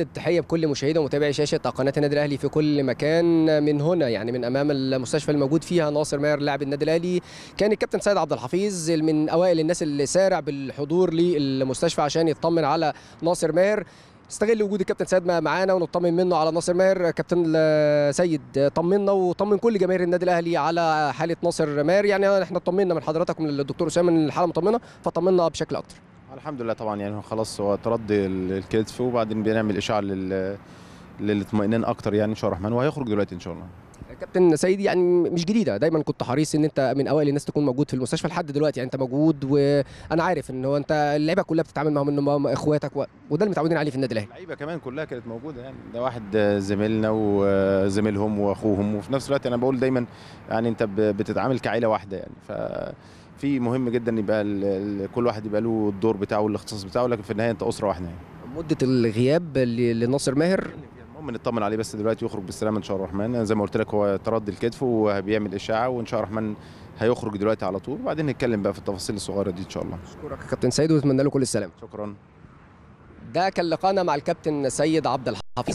التحيه بكل مشاهدي ومتابعي شاشه قناه النادي الاهلي في كل مكان من هنا يعني من امام المستشفى الموجود فيها ناصر ماير لاعب النادي الاهلي كان الكابتن سيد عبد الحفيظ من اوائل الناس اللي سارع بالحضور للمستشفى عشان يطمن على ناصر ماير استغل وجود الكابتن سيد معانا ونطمن منه على ناصر ماهر كابتن سيد طمنا وطمن كل جماهير النادي الاهلي على حاله ناصر ماهر يعني احنا اطمنا من حضرتك من الدكتور اسامه الحاله مطمنه فطمنا بشكل اكتر الحمد لله طبعا يعني خلاص هو ترضي الكتف وبعدين بنعمل اشعه لل للاطمئنان اكتر يعني ان شاء الله الرحمن وهيخرج دلوقتي ان شاء الله كابتن سيد يعني مش جديده دايما كنت حريص ان انت من اوائل الناس تكون موجود في المستشفى لحد دلوقتي يعني انت موجود وانا عارف ان هو انت اللعيبه كلها بتتعامل معاهم ان هم اخواتك و... وده اللي متعودين عليه في النادي الاهلي اللعيبه كمان كلها كانت موجوده يعني ده واحد آه، زميلنا وزميلهم آه، واخوهم وفي نفس الوقت انا بقول دايما يعني انت بتتعامل كعيله واحده يعني ف في مهم جدا يبقى كل واحد يبقى له الدور بتاعه والاختصاص بتاعه لكن في النهايه انت اسره واحده يعني مده الغياب لناصر ماهر بنطمن عليه بس دلوقتي يخرج بالسلامه ان شاء الله الرحمن زي ما قلت لك هو ترد الكتف وبيعمل اشعه وان شاء الله الرحمن هيخرج دلوقتي على طول وبعدين نتكلم بقى في التفاصيل الصغيره دي ان شاء الله اشكرك يا كابتن سيد واتمنى له كل السلامه شكرا ده كان لقانا مع الكابتن سيد عبد الحفيظ